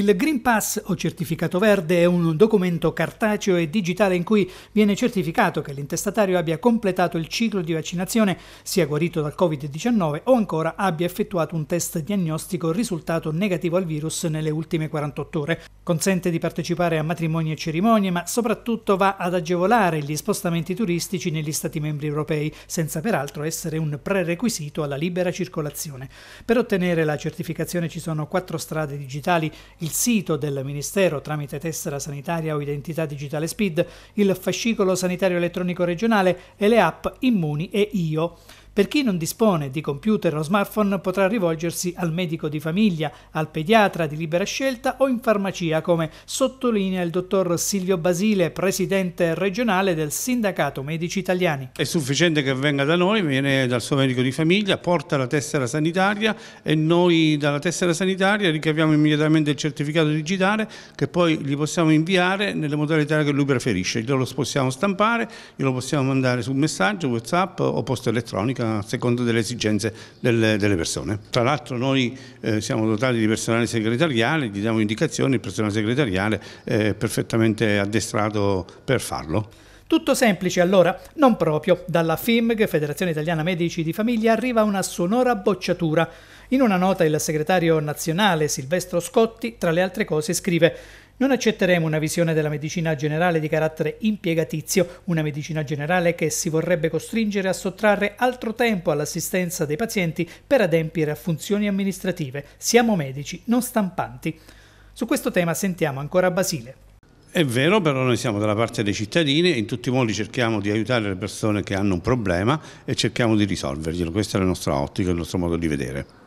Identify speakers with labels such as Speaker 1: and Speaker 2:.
Speaker 1: Il Green Pass o certificato verde è un documento cartaceo e digitale in cui viene certificato che l'intestatario abbia completato il ciclo di vaccinazione, sia guarito dal Covid-19 o ancora abbia effettuato un test diagnostico risultato negativo al virus nelle ultime 48 ore consente di partecipare a matrimoni e cerimonie, ma soprattutto va ad agevolare gli spostamenti turistici negli Stati membri europei, senza peraltro essere un prerequisito alla libera circolazione. Per ottenere la certificazione ci sono quattro strade digitali, il sito del Ministero tramite tessera sanitaria o identità digitale SPID, il fascicolo sanitario elettronico regionale e le app Immuni e IO. Per chi non dispone di computer o smartphone potrà rivolgersi al medico di famiglia, al pediatra di libera scelta o in farmacia, come sottolinea il dottor Silvio Basile, presidente regionale del Sindacato Medici Italiani.
Speaker 2: È sufficiente che venga da noi, viene dal suo medico di famiglia, porta la tessera sanitaria e noi dalla tessera sanitaria ricaviamo immediatamente il certificato digitale che poi gli possiamo inviare nelle modalità che lui preferisce. Glielo possiamo stampare, glielo possiamo mandare su messaggio, WhatsApp o posta elettronica a seconda delle esigenze delle, delle persone. Tra l'altro noi eh, siamo dotati di personale segretariale, gli diamo indicazioni, il personale segretariale è perfettamente addestrato per farlo.
Speaker 1: Tutto semplice allora, non proprio. Dalla FIMG, Federazione Italiana Medici di Famiglia, arriva una sonora bocciatura. In una nota il segretario nazionale Silvestro Scotti, tra le altre cose, scrive non accetteremo una visione della medicina generale di carattere impiegatizio, una medicina generale che si vorrebbe costringere a sottrarre altro tempo all'assistenza dei pazienti per adempiere a funzioni amministrative. Siamo medici, non stampanti. Su questo tema sentiamo ancora Basile.
Speaker 2: È vero, però noi siamo dalla parte dei cittadini e in tutti i modi cerchiamo di aiutare le persone che hanno un problema e cerchiamo di risolverglielo. Questa è la nostra ottica, il nostro modo di vedere.